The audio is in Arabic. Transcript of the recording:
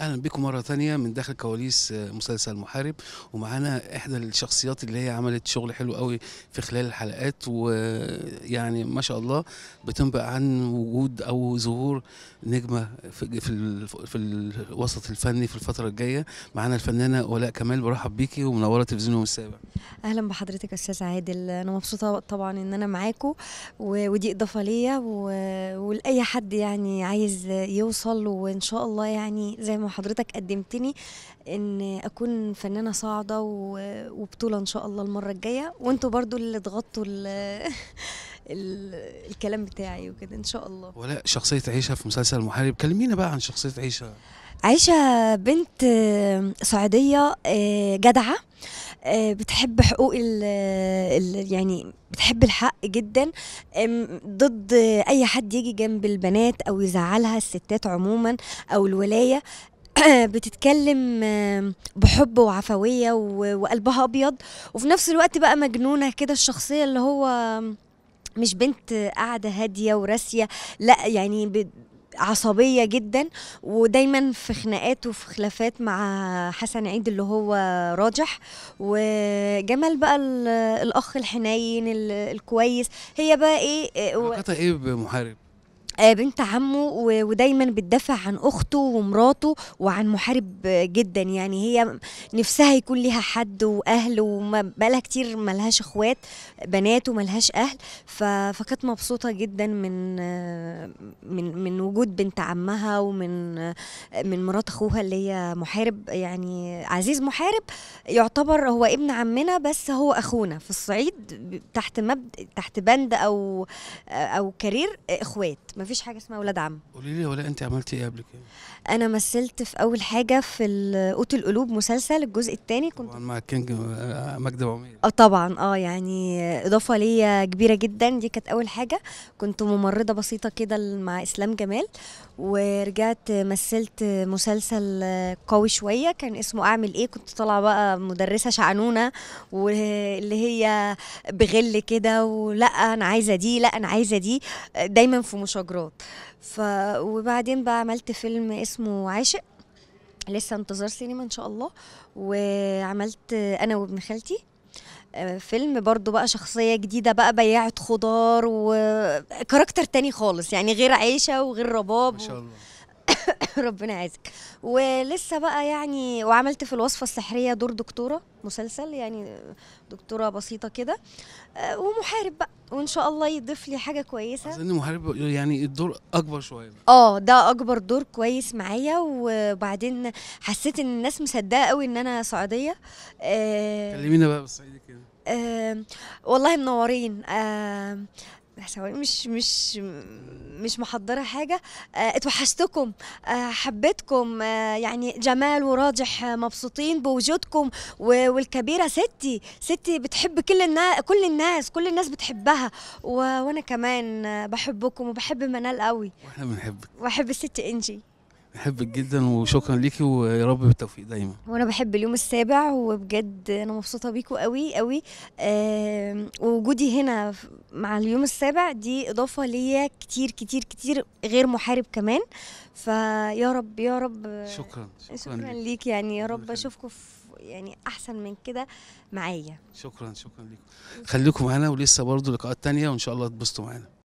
اهلا بكم مره ثانيه من داخل كواليس آه، مسلسل محارب ومعانا احدى الشخصيات اللي هي عملت شغل حلو قوي في خلال الحلقات ويعني ما شاء الله بتنبأ عن وجود او ظهور نجمه في في, في الوسط الفني في الفتره الجايه معانا الفنانه ولاء كمال برحب بيكي ومنوره تلفزيونهم السابع اهلا بحضرتك استاذ عادل انا مبسوطه طبعا ان انا معاكم ودي اضافه ليا ولاي حد يعني عايز يوصل وان شاء الله يعني زي ما ما حضرتك قدمتني ان اكون فنانه صاعده وبطوله ان شاء الله المره الجايه وانتوا برضو اللي ضغطتوا الكلام بتاعي وكده ان شاء الله ولا شخصيه عيشه في مسلسل المحارب كلمينا بقى عن شخصيه عيشه عيشة بنت آه، صعيدية آه، جدعة آه، بتحب حقوق ال يعني بتحب الحق جدا ضد اي حد يجي جنب البنات او يزعلها الستات عموما او الولايه بتتكلم بحب وعفوية وقلبها أبيض وفي نفس الوقت بقى مجنونة كده الشخصية اللي هو مش بنت قاعدة هادية وراسية لا يعني عصبية جدا ودايما في خناقات وفي خلافات مع حسن عيد اللي هو راجح وجمال بقى الأخ الحنين الكويس هي بقى إيه, إيه، علاقتها إيه بمحارب؟ آه، بنت عمه ودايما بتدافع عن اخته ومراته وعن محارب جدا يعني هي نفسها يكون ليها حد واهل وبقالها كتير ملهاش اخوات بنات وملهاش اهل فكانت مبسوطه جدا من من من وجود بنت عمها ومن من مرات اخوها اللي هي محارب يعني عزيز محارب يعتبر هو ابن عمنا بس هو اخونا في الصعيد تحت مبد تحت بند او او كارير اخوات مفيش حاجه اسمها ولاد عم قولي لي ولا انت عملتي ايه قبل كده انا مثلت في اول حاجه في قوت القلوب مسلسل الجزء الثاني كنت طبعا مع كينج آه، ابو عمير اه طبعا اه يعني اضافه ليا كبيره جدا دي كانت اول حاجه كنت ممرضه بسيطه كده مع اسلام جمال ورجعت مثلت مسلسل قوي شويه كان اسمه اعمل ايه كنت طالعه بقى مدرسه شعنونه واللي هي بغل كده ولا انا عايزه دي لا انا عايزه دي دايما في مشاجرة جروت ف... وبعدين بقى عملت فيلم اسمه عاشق لسه انتظار سينما ان شاء الله وعملت انا وابن خالتي آه، فيلم برضو بقى شخصية جديدة بقى بياعة خضار وكاركتر تاني خالص يعني غير عيشة وغير رباب ما شاء الله ربنا يعزك ولسه بقى يعني وعملت في الوصفه السحريه دور دكتوره مسلسل يعني دكتوره بسيطه كده آه، ومحارب بقى وان شاء الله يضيف لي حاجه كويسه لان محارب يعني الدور اكبر شويه اه ده اكبر دور كويس معايا وبعدين حسيت ان الناس مصدقه قوي ان انا صعيديه آه، كلمينا بقى بالصعيدي كده آه، والله منورين مش مش مش محضره حاجه آه، اتوحشتكم آه، حبيتكم آه، يعني جمال وراجح مبسوطين بوجودكم والكبيره ستي ستي بتحب كل الناس كل الناس كل الناس بتحبها وانا كمان بحبكم وبحب منال قوي واحنا بنحبك واحب الست انجي بحبك جدا وشكرا ليكي ويا رب بالتوفيق دايما وانا بحب اليوم السابع وبجد انا مبسوطه بيكم قوي قوي أه وجودي هنا مع اليوم السابع دي اضافه ليا كتير كتير كتير غير محارب كمان فيا رب يا رب شكرا شكرا, شكرا ليك. ليك يعني يا رب اشوفكم في يعني احسن من كده معايا شكرا شكرا ليكم خليكم معانا ولسه برضو لقاءات تانية وان شاء الله تبسطوا معانا